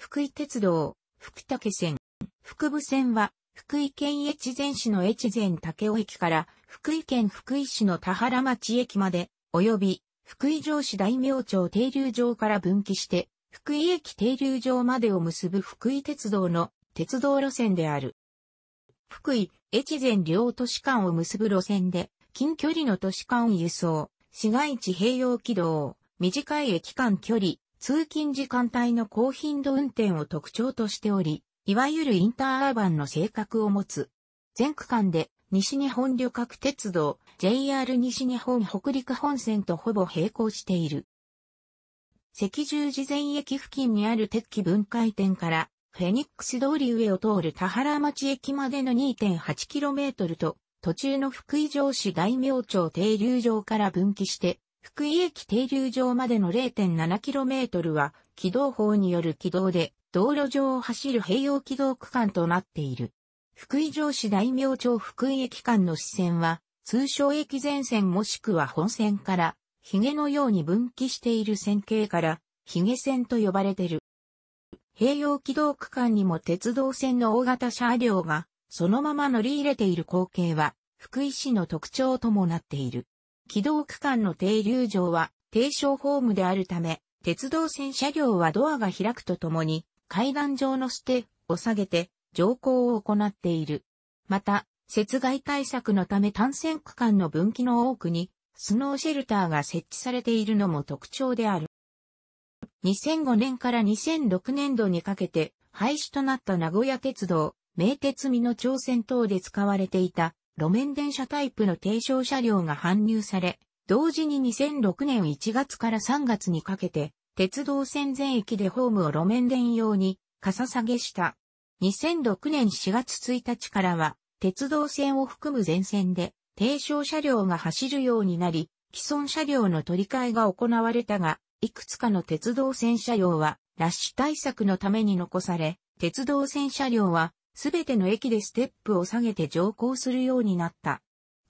福井鉄道、福武線。福部線は、福井県越前市の越前武雄駅から、福井県福井市の田原町駅まで、及び、福井城市大名町停留場から分岐して、福井駅停留場までを結ぶ福井鉄道の鉄道路線である。福井、越前両都市間を結ぶ路線で、近距離の都市間輸送、市街地併用軌道、短い駅間距離、通勤時間帯の高頻度運転を特徴としており、いわゆるインターアーバンの性格を持つ。全区間で西日本旅客鉄道 JR 西日本北陸本線とほぼ並行している。赤十字前駅付近にある鉄器分解点からフェニックス通り上を通る田原町駅までの 2.8km と途中の福井城市大明町停留場から分岐して福井駅停留場までの 0.7km は、軌道法による軌道で、道路上を走る併用軌道区間となっている。福井城市大名町福井駅間の支線は、通称駅前線もしくは本線から、ヒゲのように分岐している線形から、ヒゲ線と呼ばれている。併用軌道区間にも鉄道線の大型車両が、そのまま乗り入れている光景は、福井市の特徴ともなっている。軌道区間の停留場は低床ホームであるため、鉄道線車両はドアが開くとともに、階段上のステを下げて乗降を行っている。また、雪害対策のため単線区間の分岐の多くに、スノーシェルターが設置されているのも特徴である。2005年から2006年度にかけて廃止となった名古屋鉄道、名鉄美の朝鮮等で使われていた路面電車タイプの低床車両が搬入され、同時に2006年1月から3月にかけて、鉄道線全駅でホームを路面電用に、傘下げした。2006年4月1日からは、鉄道線を含む全線で、低床車両が走るようになり、既存車両の取り替えが行われたが、いくつかの鉄道線車両は、ラッシュ対策のために残され、鉄道線車両は、すべての駅でステップを下げて乗降するようになった。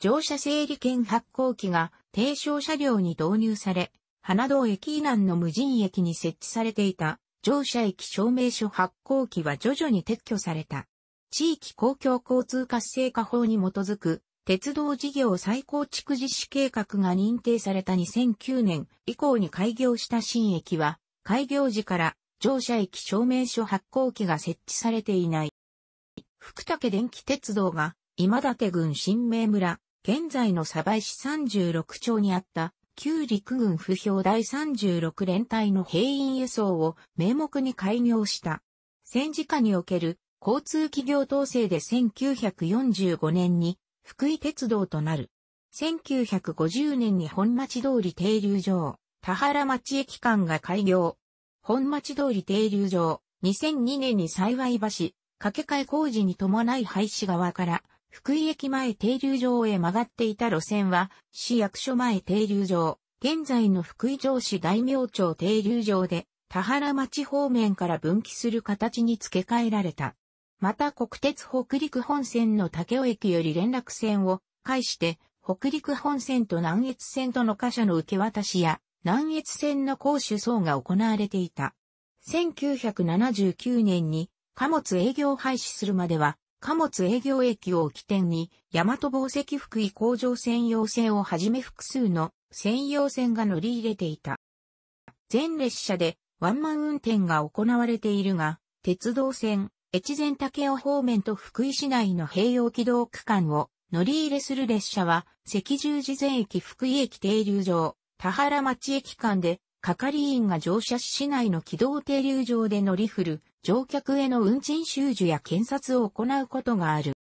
乗車整理券発行機が低床車両に導入され、花道駅以南の無人駅に設置されていた乗車駅証明書発行機は徐々に撤去された。地域公共交通活性化法に基づく鉄道事業再構築実施計画が認定された2009年以降に開業した新駅は開業時から乗車駅証明書発行機が設置されていない。福武電気鉄道が、今立郡新名村、現在の鯖江市36町にあった、旧陸軍不評第36連隊の兵員輸送を名目に開業した。戦時下における交通企業統制で1945年に福井鉄道となる。1950年に本町通り停留場、田原町駅間が開業。本町通り停留場、2002年に幸い橋、掛け替え工事に伴い廃止側から福井駅前停留場へ曲がっていた路線は市役所前停留場、現在の福井城市大名町停留場で田原町方面から分岐する形に付け替えられた。また国鉄北陸本線の竹尾駅より連絡線を介して北陸本線と南越線との貨車の受け渡しや南越線の公主層が行われていた。1979年に貨物営業廃止するまでは、貨物営業駅を起点に、大和宝石福井工場専用線をはじめ複数の専用線が乗り入れていた。全列車でワンマン運転が行われているが、鉄道線、越前竹雄方面と福井市内の併用軌道区間を乗り入れする列車は、赤十字前駅福井駅停留場、田原町駅間で、係員が乗車し市内の軌道停留場で乗り降る乗客への運賃収受や検察を行うことがある。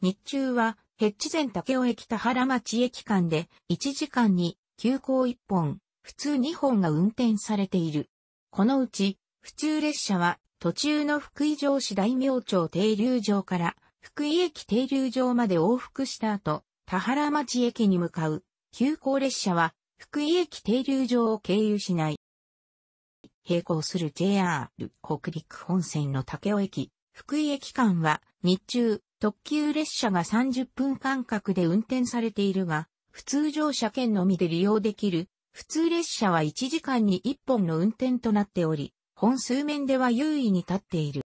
日中は、ヘッチゼン竹尾駅田原町駅間で、1時間に、急行1本、普通2本が運転されている。このうち、普通列車は、途中の福井城市大明町停留場から、福井駅停留場まで往復した後、田原町駅に向かう、急行列車は、福井駅停留場を経由しない。並行する JR 北陸本線の竹尾駅、福井駅間は日中特急列車が30分間隔で運転されているが、普通乗車券のみで利用できる、普通列車は1時間に1本の運転となっており、本数面では優位に立っている。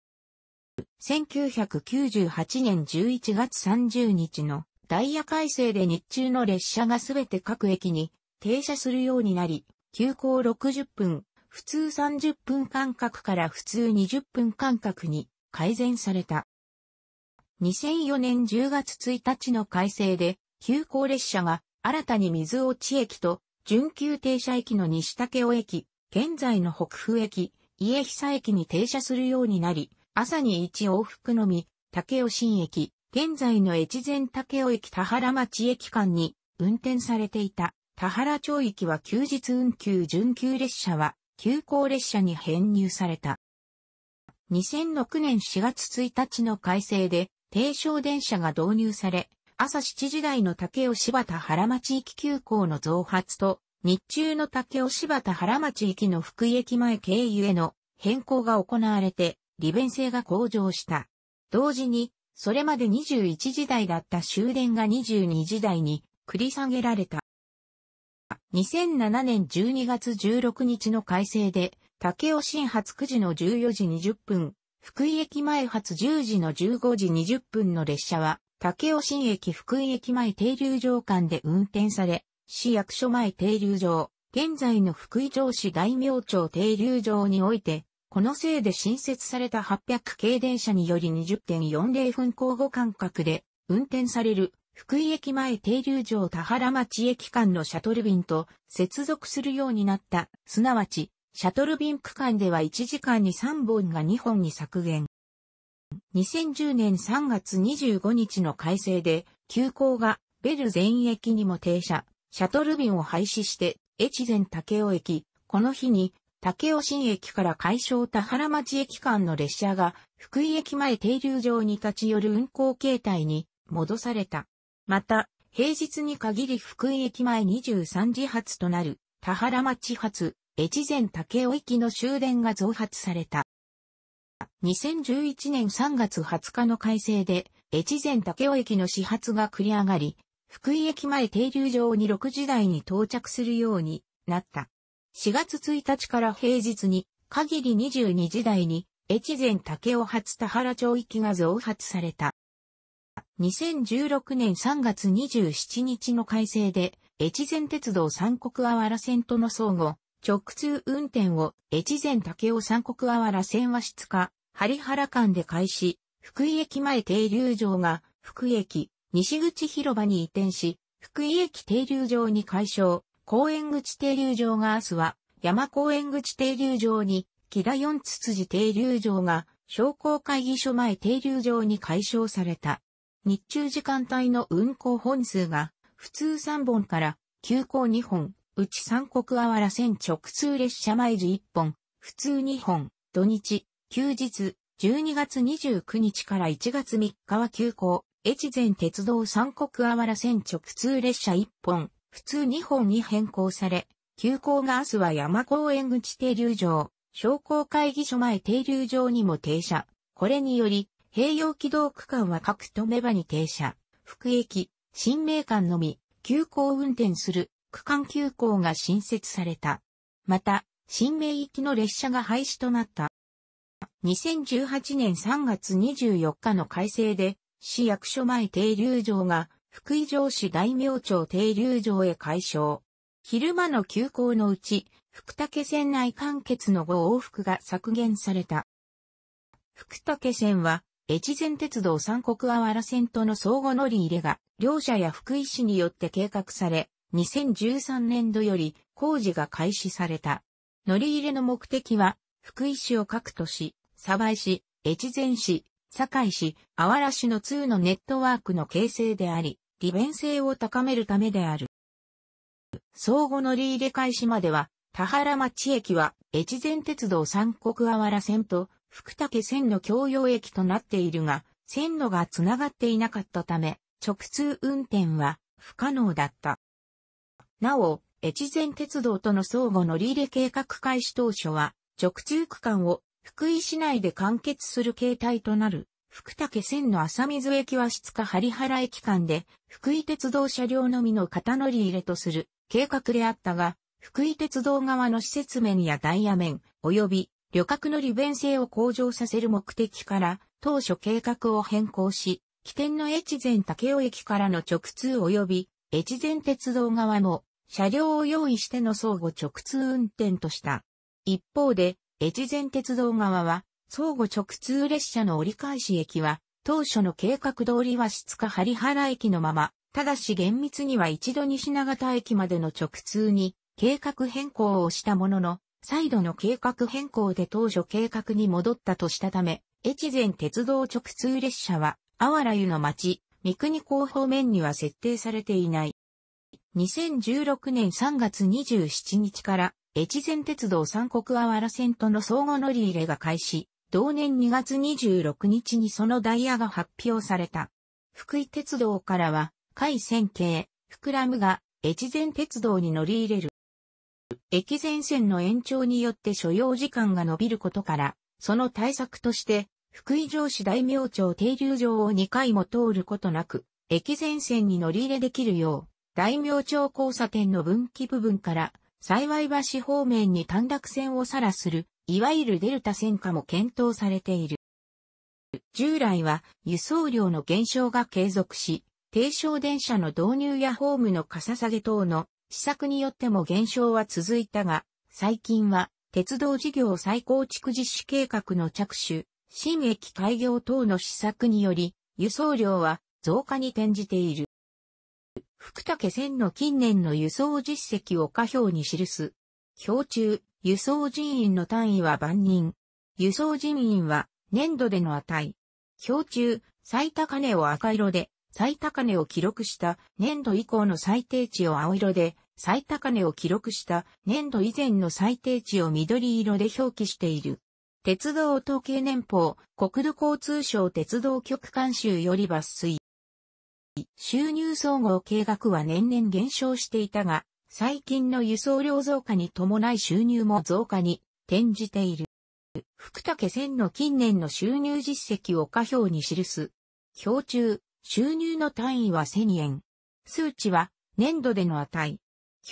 1998年11月30日のダイヤ改正で日中の列車がすべて各駅に停車するようになり、急行60分、普通30分間隔から普通20分間隔に改善された。2004年10月1日の改正で、急行列車が新たに水落ち駅と準急停車駅の西竹尾駅、現在の北府駅、家久駅に停車するようになり、朝に1往復のみ、竹尾新駅、現在の越前竹尾駅田原町駅間に運転されていた田原町駅は休日運休準急列車は急行列車に編入された。2006年4月1日の改正で、低床電車が導入され、朝7時台の竹尾柴田原町駅急行の増発と、日中の竹尾柴田原町駅の福井駅前経由への変更が行われて、利便性が向上した。同時に、それまで21時台だった終電が22時台に繰り下げられた。2007年12月16日の改正で、武雄新発9時の14時20分、福井駅前発10時の15時20分の列車は、武雄新駅福井駅前停留場間で運転され、市役所前停留場、現在の福井城市大名町停留場において、このせいで新設された800系電車により20.40分交互間隔で運転される福井駅前停留場田原町駅間のシャトル便と接続するようになった、すなわち、シャトル便区間では1時間に3本が2本に削減。2010年3月25日の改正で、急行がベル全駅にも停車、シャトル便を廃止して、越前竹尾駅、この日に、竹尾新駅から海小田原町駅間の列車が、福井駅前停留場に立ち寄る運行形態に戻された。また、平日に限り福井駅前23時発となる、田原町発、越前竹尾駅の終電が増発された。2011年3月20日の改正で、越前竹尾駅の始発が繰り上がり、福井駅前停留場に6時台に到着するようになった。4月1日から平日に、限り22時台に、越前竹尾発田原町行きが増発された。2016年3月27日の改正で、越前鉄道三国あわら線との相互、直通運転を越前竹雄三国あわら線はつ化、針原間で開始、福井駅前停留場が福井駅西口広場に移転し、福井駅停留場に解消、公園口停留場が明日は山公園口停留場に、木田四つ辻停留場が商工会議所前停留場に解消された。日中時間帯の運行本数が、普通3本から急行2本、うち三国あわら線直通列車毎時1本、普通2本、土日、休日、12月29日から1月3日は急行、越前鉄道三国あわら線直通列車1本、普通2本に変更され、急行が明日は山公園口停留場、商工会議所前停留場にも停車。これにより、併用軌道区間は各止め場に停車、福駅、新名間のみ、急行運転する区間急行が新設された。また、新名行きの列車が廃止となった。2018年3月24日の改正で、市役所前停留場が福井城市大名町停留場へ解消。昼間の急行のうち、福武線内完結の5往復が削減された。福武線は越前鉄道三国阿原線との相互乗り入れが、両社や福井市によって計画され、2013年度より工事が開始された。乗り入れの目的は、福井市を各都市、鯖江市、越前市、堺市、阿原市の2のネットワークの形成であり、利便性を高めるためである。相互乗り入れ開始までは、田原町駅は、越前鉄道三国阿原線と、福武線の共用駅となっているが、線路が繋がっていなかったため、直通運転は不可能だった。なお、越前鉄道との相互乗り入れ計画開始当初は、直通区間を福井市内で完結する形態となる、福武線の浅水駅和室か針原駅間で、福井鉄道車両のみの型乗り入れとする計画であったが、福井鉄道側の施設面やダイヤ面、及び旅客の利便性を向上させる目的から当初計画を変更し、起点の越前竹雄駅からの直通及び越前鉄道側も車両を用意しての相互直通運転とした。一方で、越前鉄道側は相互直通列車の折り返し駅は当初の計画通りは質か針原駅のまま、ただし厳密には一度西長田駅までの直通に計画変更をしたものの、再度の計画変更で当初計画に戻ったとしたため、越前鉄道直通列車は、あわら湯の町、三国港方面には設定されていない。2016年3月27日から、越前鉄道三国あわら線との相互乗り入れが開始、同年2月26日にそのダイヤが発表された。福井鉄道からは、海線系、膨らむが、越前鉄道に乗り入れる駅前線の延長によって所要時間が延びることから、その対策として、福井城市大名町停留場を2回も通ることなく、駅前線に乗り入れできるよう、大名町交差点の分岐部分から、幸い橋方面に短絡線をさらする、いわゆるデルタ線化も検討されている。従来は輸送量の減少が継続し、低床電車の導入やホームの傘下げ等の施策によっても減少は続いたが、最近は、鉄道事業再構築実施計画の着手、新駅開業等の施策により、輸送量は増加に転じている。福武線の近年の輸送実績を下表に記す。表中、輸送人員の単位は万人。輸送人員は年度での値。表中、最高値を赤色で、最高値を記録した年度以降の最低値を青色で、最高値を記録した年度以前の最低値を緑色で表記している。鉄道統計年報、国土交通省鉄道局監修より抜粋。収入総合計画は年々減少していたが、最近の輸送量増加に伴い収入も増加に転じている。福武線の近年の収入実績を過表に記す。表中、収入の単位は1000円。数値は年度での値。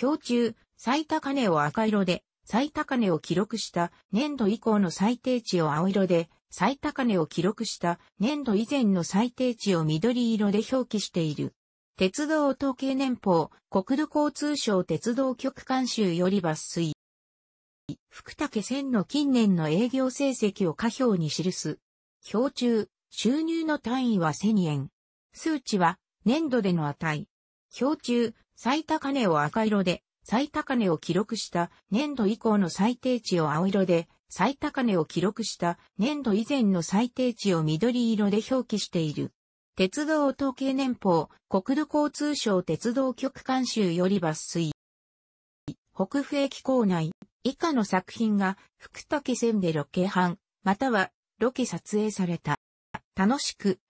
表中、最高値を赤色で、最高値を記録した年度以降の最低値を青色で、最高値を記録した年度以前の最低値を緑色で表記している。鉄道統計年報、国土交通省鉄道局監修より抜粋。福武線の近年の営業成績を下表に記す。表中、収入の単位は1000円。数値は年度での値。表中、最高値を赤色で、最高値を記録した年度以降の最低値を青色で、最高値を記録した年度以前の最低値を緑色で表記している。鉄道統計年報、国土交通省鉄道局監修より抜粋。北府駅構内、以下の作品が福武線でロケ班、またはロケ撮影された。楽しく、